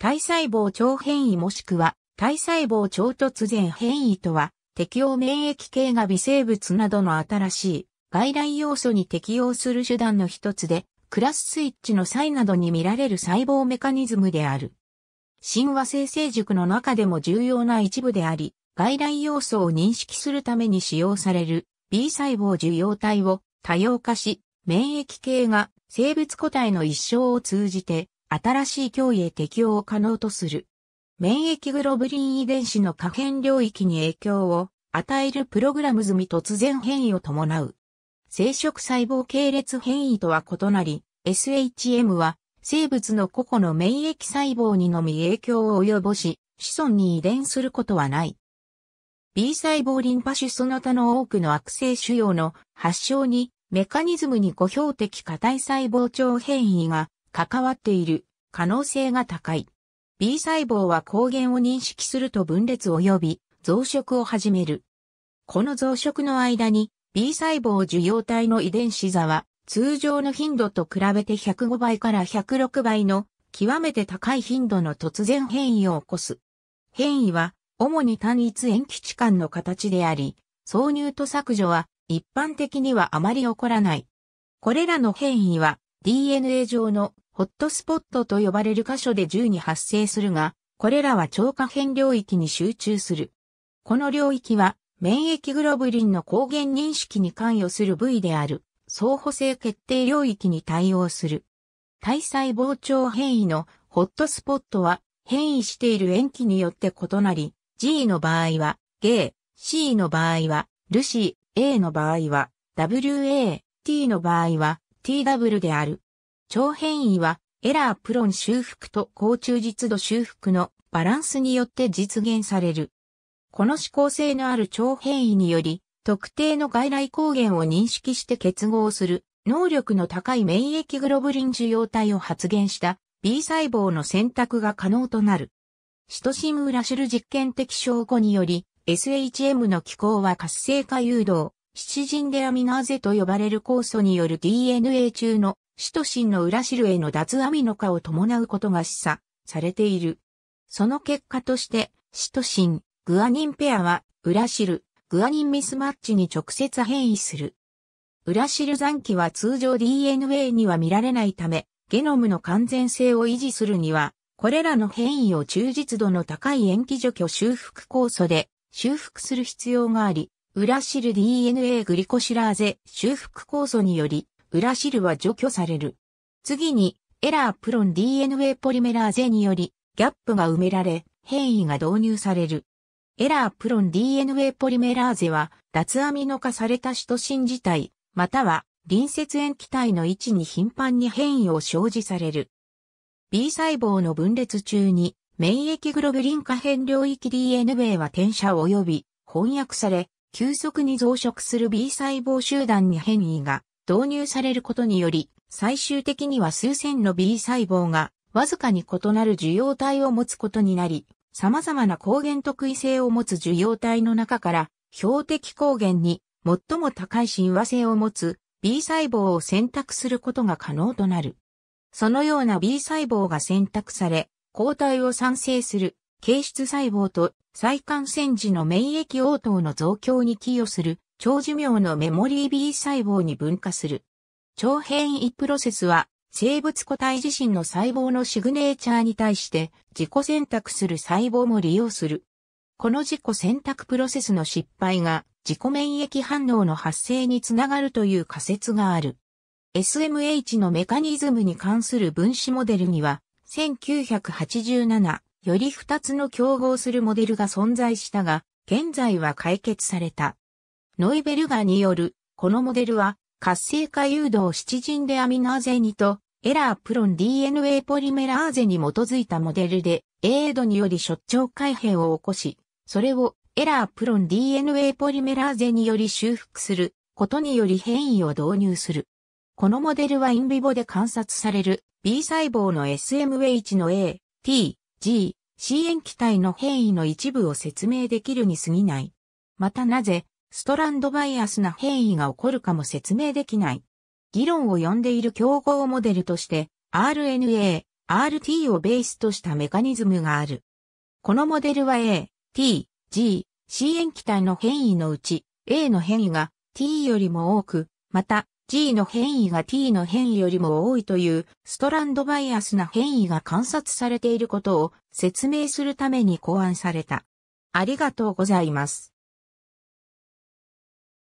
体細胞超変異もしくは体細胞超突然変異とは適応免疫系が微生物などの新しい外来要素に適応する手段の一つでクラススイッチの際などに見られる細胞メカニズムである。神話生成塾の中でも重要な一部であり、外来要素を認識するために使用される B 細胞受容体を多様化し、免疫系が生物個体の一生を通じて新しい脅威へ適応を可能とする。免疫グロブリン遺伝子の可変領域に影響を与えるプログラム済み突然変異を伴う。生殖細胞系列変異とは異なり、SHM は生物の個々の免疫細胞にのみ影響を及ぼし、子孫に遺伝することはない。B 細胞リンパ腫その他の多くの悪性腫瘍の発症にメカニズムに個標的硬い細胞腸変異が関わっている可能性が高い。B 細胞は抗原を認識すると分裂及び増殖を始める。この増殖の間に B 細胞受容体の遺伝子座は通常の頻度と比べて105倍から106倍の極めて高い頻度の突然変異を起こす。変異は主に単一塩基置換の形であり、挿入と削除は一般的にはあまり起こらない。これらの変異は DNA 上のホットスポットと呼ばれる箇所で銃に発生するが、これらは超過変領域に集中する。この領域は、免疫グロブリンの抗原認識に関与する部位である、相補性決定領域に対応する。体細胞腸変異のホットスポットは変異している塩基によって異なり、G の場合は G、C の場合はルシー、A の場合は WA、T の場合は TW である。長変異は、エラープロン修復と高忠実度修復のバランスによって実現される。この指向性のある長変異により、特定の外来抗原を認識して結合する、能力の高い免疫グロブリン受容体を発現した B 細胞の選択が可能となる。シトシンラシル実験的証拠により、SHM の機構は活性化誘導、シチジンデアミナーゼと呼ばれる酵素による DNA 中のシトシンの裏ルへの脱アミノ化を伴うことが示唆されている。その結果として、シトシン、グアニンペアは、裏ル、グアニンミスマッチに直接変異する。裏ル残機は通常 DNA には見られないため、ゲノムの完全性を維持するには、これらの変異を忠実度の高い塩基除去修復酵素で修復する必要があり、ウラシル DNA グリコシラーゼ修復酵素によりラシルは除去される。次に、エラープロン DNA ポリメラーゼにより、ギャップが埋められ、変異が導入される。エラープロン DNA ポリメラーゼは、脱アミノ化されたシトシン自体、または、隣接塩基体の位置に頻繁に変異を生じされる。B 細胞の分裂中に、免疫グロブリン化変領域 DNA は転写及び翻訳され、急速に増殖する B 細胞集団に変異が導入されることにより、最終的には数千の B 細胞がわずかに異なる受容体を持つことになり、様々な抗原特異性を持つ受容体の中から標的抗原に最も高い親和性を持つ B 細胞を選択することが可能となる。そのような B 細胞が選択され、抗体を産生する、形質細胞と再感染時の免疫応答の増強に寄与する長寿命のメモリー B 細胞に分化する。超変異プロセスは、生物個体自身の細胞のシグネーチャーに対して自己選択する細胞も利用する。この自己選択プロセスの失敗が自己免疫反応の発生につながるという仮説がある。SMH のメカニズムに関する分子モデルには、1987より2つの競合するモデルが存在したが、現在は解決された。ノイベルガーによる、このモデルは、活性化誘導七人でアミナーゼ2と、エラープロン DNA ポリメラーゼに基づいたモデルで、エイドにより出張。改変を起こし、それをエラープロン DNA ポリメラーゼにより修復することにより変異を導入する。このモデルはインビボで観察される B 細胞の SMH の A、T、G、C 塩基体の変異の一部を説明できるに過ぎない。またなぜストランドバイアスな変異が起こるかも説明できない。議論を呼んでいる競合モデルとして、RNA、RT をベースとしたメカニズムがある。このモデルは A、T、G、C 塩基体の変異のうち、A の変異が T よりも多く、また G の変異が T の変異よりも多いというストランドバイアスな変異が観察されていることを説明するために考案された。ありがとうございます。